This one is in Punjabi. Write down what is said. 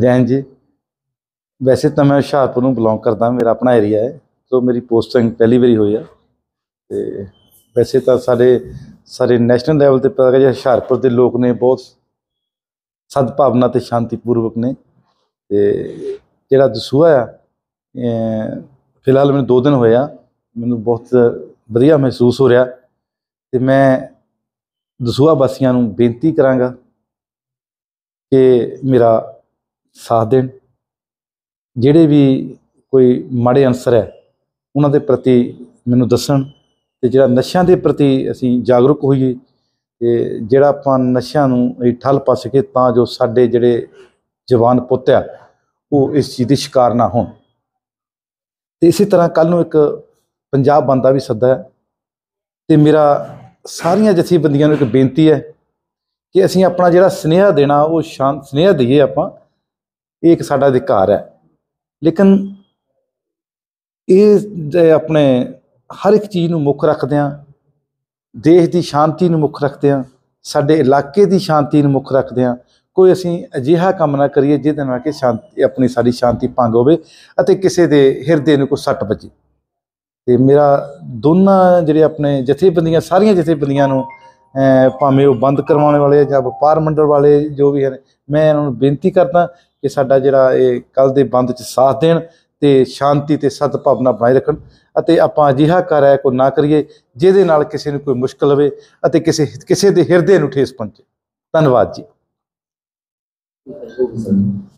ਜੈਨ ਜੀ ਵੈਸੇ ਤਾਂ ਮੈਂ ਹੁਸ਼ਿਆਰਪੁਰ ਨੂੰ ਬਿਲੋਂਗ ਕਰਦਾ ਮੇਰਾ ਆਪਣਾ ਏਰੀਆ ਹੈ ਸੋ ਮੇਰੀ ਪੋਸਟਿੰਗ ਪਹਿਲੀ ਵਾਰੀ ਹੋਈ ਆ ਤੇ ਵੈਸੇ ਤਾਂ ਸਾਡੇ ਸਾਰੇ ਨੈਸ਼ਨਲ ਲੈਵਲ ਤੇ ਪਤਾ ਲੱਗਿਆ ਹੁਸ਼ਿਆਰਪੁਰ ਦੇ ਲੋਕ ਨੇ ਬਹੁਤ ਸਦਭਾਵਨਾ ਤੇ ਸ਼ਾਂਤੀਪੂਰਵਕ ਨੇ ਤੇ ਜਿਹੜਾ ਦਸੂਆ ਆ ਫਿਲਹਾਲ ਮੈਨੂੰ 2 ਦਿਨ ਹੋਇਆ ਮੈਨੂੰ ਬਹੁਤ ਵਧੀਆ ਮਹਿਸੂਸ ਹੋ ਰਿਹਾ ਤੇ ਮੈਂ ਦਸੂਆ ਵਾਸੀਆਂ ਨੂੰ ਬੇਨਤੀ ਕਰਾਂਗਾ ਕਿ ਮੇਰਾ ਸਾਥ ਦੇਣ ਜਿਹੜੇ ਵੀ ਕੋਈ ਮਾੜੇ ਅੰਸਰ ਹੈ ਉਹਨਾਂ ਦੇ ਪ੍ਰਤੀ ਮੈਨੂੰ ਦੱਸਣ ਤੇ ਜਿਹੜਾ ਨਸ਼ਿਆਂ ਦੇ ਪ੍ਰਤੀ ਅਸੀਂ ਜਾਗਰੂਕ ਹੋਈਏ ਤੇ ਜਿਹੜਾ ਆਪਾਂ ਨਸ਼ਿਆਂ ਨੂੰ ਠੱਲ ਪਾ ਸਕੇ ਤਾਂ ਜੋ ਸਾਡੇ ਜਿਹੜੇ ਜਵਾਨ ਪੁੱਤ ਆ ਉਹ ਇਸ ਚੀਜ਼ ਦੇ ਸ਼ਿਕਾਰ ਨਾ ਹੋਣ ਤੇ ਇਸੇ ਤਰ੍ਹਾਂ ਕੱਲ ਨੂੰ ਇੱਕ ਪੰਜਾਬ ਬੰਦਾ ਵੀ ਸੱਦਾ ਤੇ ਮੇਰਾ ਸਾਰੀਆਂ ਜਥੇਬੰਦੀਆਂ ਨੂੰ ਇੱਕ ਬੇਨਤੀ ਹੈ ਕਿ ਅਸੀਂ ਆਪਣਾ ਜਿਹੜਾ ਸਨੇਹਾ ਦੇਣਾ ਉਹ ਸ਼ਾਂਤ ਸਨੇਹਾ ਦਈਏ ਆਪਾਂ ਇਹ ਇੱਕ ਸਾਡਾ ਅਧਿਕਾਰ ਹੈ ਲੇਕਿਨ ਇਹ ਆਪਣੇ ਹਰ ਇੱਕ ਚੀਜ਼ ਨੂੰ ਮੁੱਖ ਰੱਖਦੇ ਆਂ ਦੇਸ਼ ਦੀ ਸ਼ਾਂਤੀ ਨੂੰ ਮੁੱਖ ਰੱਖਦੇ ਆਂ ਸਾਡੇ ਇਲਾਕੇ ਦੀ ਸ਼ਾਂਤੀ ਨੂੰ ਮੁੱਖ ਰੱਖਦੇ ਆਂ ਕੋਈ ਅਸੀਂ ਅਜਿਹਾ ਕੰਮ ਨਾ ਕਰੀਏ ਜਿਹਦੇ ਨਾਲ ਕਿ ਸ਼ਾਂਤੀ ਆਪਣੀ ਸਾਡੀ ਸ਼ਾਂਤੀ ਭੰਗ ਹੋਵੇ ਅਤੇ ਕਿਸੇ ਦੇ ਹਿਰਦੇ ਨੂੰ ਕੋਈ ਸੱਟ ਵੱਜੇ ਤੇ ਮੇਰਾ ਦੋਨਾਂ ਜਿਹੜੇ ਆਪਣੇ ਜਥੇਬੰਦੀਆਂ ਸਾਰੀਆਂ ਜਥੇਬੰਦੀਆਂ ਨੂੰ ਭਾਵੇਂ ਉਹ ਬੰਦ ਕਰਵਾਉਣ ਵਾਲੇ ਜਾਂ ਵਪਾਰ ਮੰਡਲ ਵਾਲੇ ਜੋ ਵੀ ਹਨ ਮੈਂ ਇਹਨਾਂ ਨੂੰ ਬੇਨਤੀ ਕਰਦਾ ਕਿ ਸਾਡਾ ਜਿਹੜਾ ਇਹ ਕੱਲ ਦੇ ਬੰਦ 'ਚ ਸਾਥ ਦੇਣ ਤੇ ਸ਼ਾਂਤੀ ਤੇ ਭਾਵਨਾ ਬਣਾਈ ਰੱਖਣ ਅਤੇ ਆਪਾਂ ਅਜਿਹਾ ਕਰ ਹੈ ਕੋ ਨਾ ਕਰੀਏ ਜਿਹਦੇ ਨਾਲ ਕਿਸੇ ਨੂੰ ਕੋਈ ਮੁਸ਼ਕਲ ਹੋਵੇ ਅਤੇ ਕਿਸੇ ਕਿਸੇ ਦੇ ਹਿਰਦੇ ਨੂੰ ਠੇਸ ਪਹੁੰਚੇ ਧੰਨਵਾਦ ਜੀ